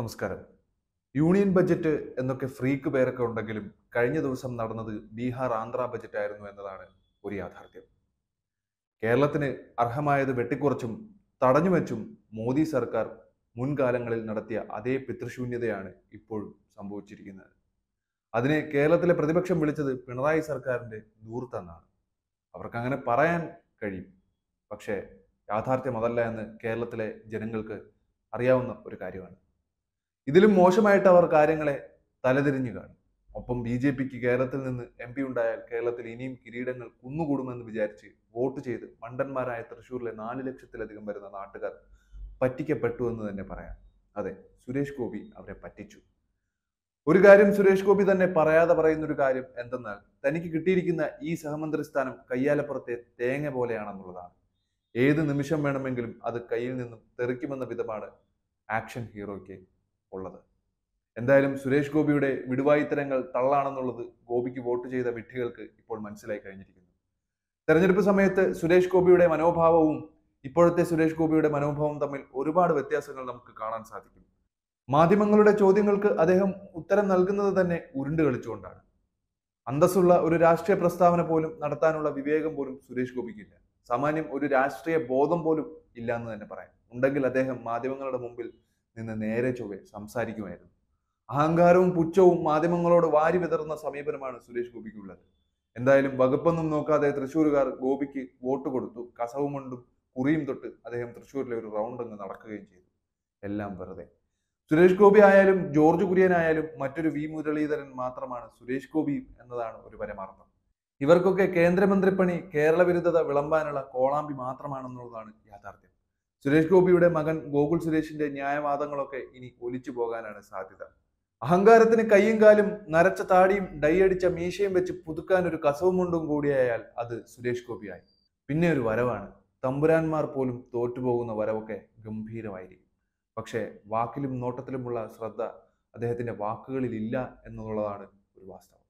നമസ്കാരം union budget എന്നൊക്കെ freak പേരൊക്കെ ഉണ്ടെങ്കിലും കഴിഞ്ഞ ദിവസം നടന്നത് ബീഹാർ ആന്ധ്ര ബജറ്റ് ആയിരുന്നു എന്നതാണ് ഒരു യാഥാർത്ഥ്യം കേരളത്തിന് അർഹമായത് വെട്ടിക്കുറച്ചും തടഞ്ഞുവെച്ചും മോദി സർക്കാർ മുൻകാലങ്ങളിൽ നടത്തിയ അതേ പിതൃശൂന്യതയാണ് ഇപ്പോഴും സംഭവിച്ചിരിക്കുന്നത് അതിനെ കേരളത്തിലെ പ്രതിപക്ഷം വിളിച്ചത് പിണറായി സർക്കാരിന്റെ ദൂർത്തെന്നാണ് അവർക്ക് അങ്ങനെ പറയാൻ കഴിയും പക്ഷേ യാഥാർത്ഥ്യം അതല്ല എന്ന് കേരളത്തിലെ ജനങ്ങൾക്ക് അറിയാവുന്ന ഒരു കാര്യമാണ് ഇതിലും മോശമായിട്ട് അവർ കാര്യങ്ങളെ തലതിരിഞ്ഞു കാണും ഒപ്പം ബി ജെ പിക്ക് കേരളത്തിൽ നിന്ന് എം പി ഉണ്ടായാൽ കേരളത്തിൽ ഇനിയും കിരീടങ്ങൾ കുന്നുകൂടുമെന്ന് വിചാരിച്ച് വോട്ട് ചെയ്ത് മണ്ടന്മാരായ തൃശ്ശൂരിലെ നാല് ലക്ഷത്തിലധികം വരുന്ന നാട്ടുകാർ പറ്റിക്കപ്പെട്ടു എന്ന് തന്നെ പറയാം അതെ സുരേഷ് ഗോപി അവരെ പറ്റിച്ചു ഒരു കാര്യം സുരേഷ് ഗോപി തന്നെ പറയാതെ പറയുന്ന ഒരു കാര്യം എന്തെന്നാൽ തനിക്ക് കിട്ടിയിരിക്കുന്ന ഈ സഹമന്ത്രി സ്ഥാനം കയ്യാലപ്പുറത്തെ തേങ്ങ പോലെയാണെന്നുള്ളതാണ് ഏത് നിമിഷം വേണമെങ്കിലും അത് കയ്യിൽ നിന്നും തെറിക്കുമെന്ന വിധമാണ് ആക്ഷൻ ഹീറോയ്ക്ക് ഉള്ളത് എന്തായാലും സുരേഷ് ഗോപിയുടെ വിടുവായിത്തരങ്ങൾ തള്ളാണെന്നുള്ളത് ഗോപിക്ക് വോട്ട് ചെയ്ത വിഡ്ഢികൾക്ക് ഇപ്പോൾ മനസ്സിലായി കഴിഞ്ഞിരിക്കുന്നു തെരഞ്ഞെടുപ്പ് സമയത്ത് സുരേഷ് ഗോപിയുടെ മനോഭാവവും ഇപ്പോഴത്തെ സുരേഷ് ഗോപിയുടെ മനോഭാവം തമ്മിൽ ഒരുപാട് വ്യത്യാസങ്ങൾ നമുക്ക് കാണാൻ സാധിക്കും മാധ്യമങ്ങളുടെ ചോദ്യങ്ങൾക്ക് അദ്ദേഹം ഉത്തരം നൽകുന്നത് തന്നെ ഉരുണ്ട് കളിച്ചുകൊണ്ടാണ് അന്തസ്സുള്ള ഒരു രാഷ്ട്രീയ പ്രസ്താവന പോലും നടത്താനുള്ള വിവേകം പോലും സുരേഷ് ഗോപിക്കില്ല സാമാന്യം ഒരു രാഷ്ട്രീയ ബോധം പോലും ഇല്ല എന്ന് തന്നെ പറയാം ഉണ്ടെങ്കിൽ അദ്ദേഹം മാധ്യമങ്ങളുടെ മുമ്പിൽ നിന്ന് നേരെ ചൊവ്വെ സംസാരിക്കുമായിരുന്നു അഹങ്കാരവും പുച്ഛവും മാധ്യമങ്ങളോട് വാരി വിതറുന്ന സമീപനമാണ് സുരേഷ് ഗോപിക്കുള്ളത് എന്തായാലും വകുപ്പൊന്നും നോക്കാതെ തൃശ്ശൂരുകാർ ഗോപിക്ക് വോട്ട് കൊടുത്തു കസവും കൊണ്ടും കുറിയും തൊട്ട് അദ്ദേഹം തൃശ്ശൂരിലെ ഒരു റൗണ്ട് അങ്ങ് നടക്കുകയും ചെയ്തു എല്ലാം വെറുതെ സുരേഷ് ഗോപി ആയാലും ജോർജ് കുര്യൻ ആയാലും മറ്റൊരു വി മുരളീധരൻ മാത്രമാണ് സുരേഷ് ഗോപി എന്നതാണ് ഒരു പരമാർത്ഥം ഇവർക്കൊക്കെ കേന്ദ്രമന്ത്രിപ്പണി കേരള വിരുദ്ധത വിളമ്പാനുള്ള കോളാമ്പി മാത്രമാണെന്നുള്ളതാണ് യാഥാർത്ഥ്യം സുരേഷ് ഗോപിയുടെ മകൻ ഗോകുൽ സുരേഷിന്റെ ന്യായവാദങ്ങളൊക്കെ ഇനി ഒലിച്ചു പോകാനാണ് സാധ്യത അഹങ്കാരത്തിന് കൈയും കാലും നരച്ച താടിയും ഡൈയടിച്ച മീശയും വെച്ച് പുതുക്കാൻ ഒരു കസവും മുണ്ടും കൂടിയായാൽ അത് സുരേഷ് ഗോപിയായി പിന്നെ ഒരു വരവാണ് തമ്പുരാന്മാർ പോലും തോറ്റുപോകുന്ന വരവൊക്കെ ഗംഭീരമായിരിക്കും പക്ഷേ വാക്കിലും നോട്ടത്തിലുമുള്ള ശ്രദ്ധ അദ്ദേഹത്തിന്റെ വാക്കുകളിൽ ഇല്ല എന്നുള്ളതാണ് ഒരു വാസ്തവം